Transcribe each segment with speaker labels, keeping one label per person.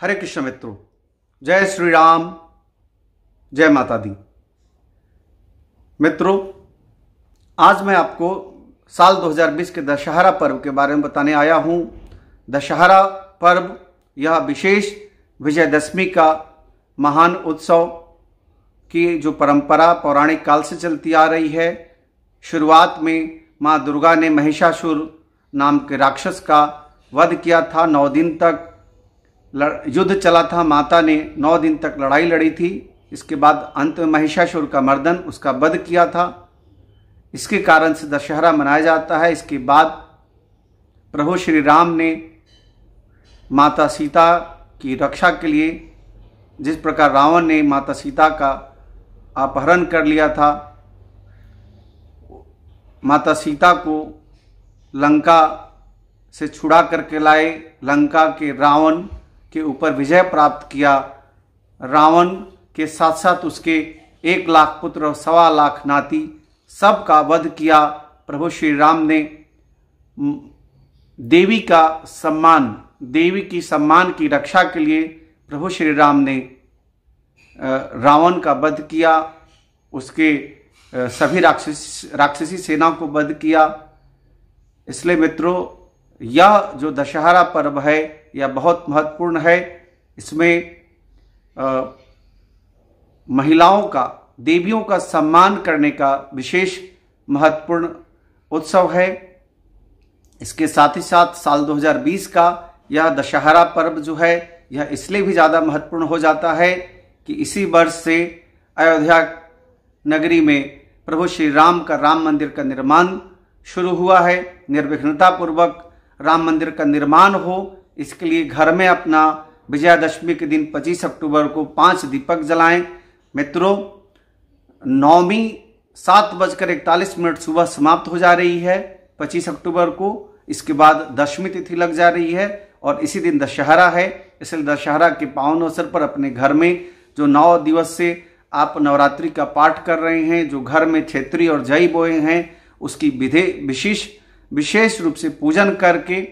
Speaker 1: हरे कृष्ण मित्रों जय श्री राम जय माता दी मित्रों आज मैं आपको साल 2020 के दशहरा पर्व के बारे में बताने आया हूँ दशहरा पर्व यह विशेष विजयदशमी का महान उत्सव की जो परंपरा पौराणिक काल से चलती आ रही है शुरुआत में माँ दुर्गा ने महिषासुर नाम के राक्षस का वध किया था नौ दिन तक युद्ध चला था माता ने नौ दिन तक लड़ाई लड़ी थी इसके बाद अंत में महिषासुर का मर्दन उसका वध किया था इसके कारण से दशहरा मनाया जाता है इसके बाद प्रभु श्री राम ने माता सीता की रक्षा के लिए जिस प्रकार रावण ने माता सीता का अपहरण कर लिया था माता सीता को लंका से छुड़ा करके लाए लंका के रावण के ऊपर विजय प्राप्त किया रावण के साथ साथ उसके एक लाख पुत्र और सवा लाख नाती सब का वध किया प्रभु श्री राम ने देवी का सम्मान देवी की सम्मान की रक्षा के लिए प्रभु श्री राम ने रावण का वध किया उसके सभी राक्षसी राक्षसी सेनाओं को वध किया इसलिए मित्रों यह जो दशहरा पर्व है यह बहुत महत्वपूर्ण है इसमें आ, महिलाओं का देवियों का सम्मान करने का विशेष महत्वपूर्ण उत्सव है इसके साथ ही साथ साल 2020 का यह दशहरा पर्व जो है यह इसलिए भी ज़्यादा महत्वपूर्ण हो जाता है कि इसी वर्ष से अयोध्या नगरी में प्रभु श्री राम का राम मंदिर का निर्माण शुरू हुआ है निर्विघ्नतापूर्वक राम मंदिर का निर्माण हो इसके लिए घर में अपना विजयादशमी के दिन 25 अक्टूबर को पांच दीपक जलाएं मित्रों नौमी सात बजकर इकतालीस मिनट सुबह समाप्त हो जा रही है 25 अक्टूबर को इसके बाद दशमी तिथि लग जा रही है और इसी दिन दशहरा है इसलिए दशहरा के पावन अवसर पर अपने घर में जो नौ दिवस से आप नवरात्रि का पाठ कर रहे हैं जो घर में क्षेत्रीय और जय बोए हैं उसकी विधे विशेष विशेष रूप से पूजन करके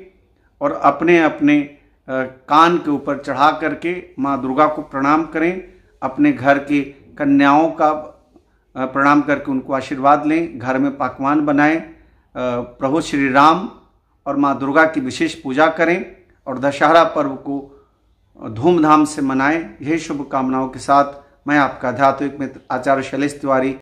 Speaker 1: और अपने अपने कान के ऊपर चढ़ा करके माँ दुर्गा को प्रणाम करें अपने घर के कन्याओं का प्रणाम करके उनको आशीर्वाद लें घर में पकवान बनाएं प्रभु श्री राम और माँ दुर्गा की विशेष पूजा करें और दशहरा पर्व को धूमधाम से मनाएं यही शुभकामनाओं के साथ मैं आपका अध्यात्मिक मित्र आचार्य शैलेश तिवारी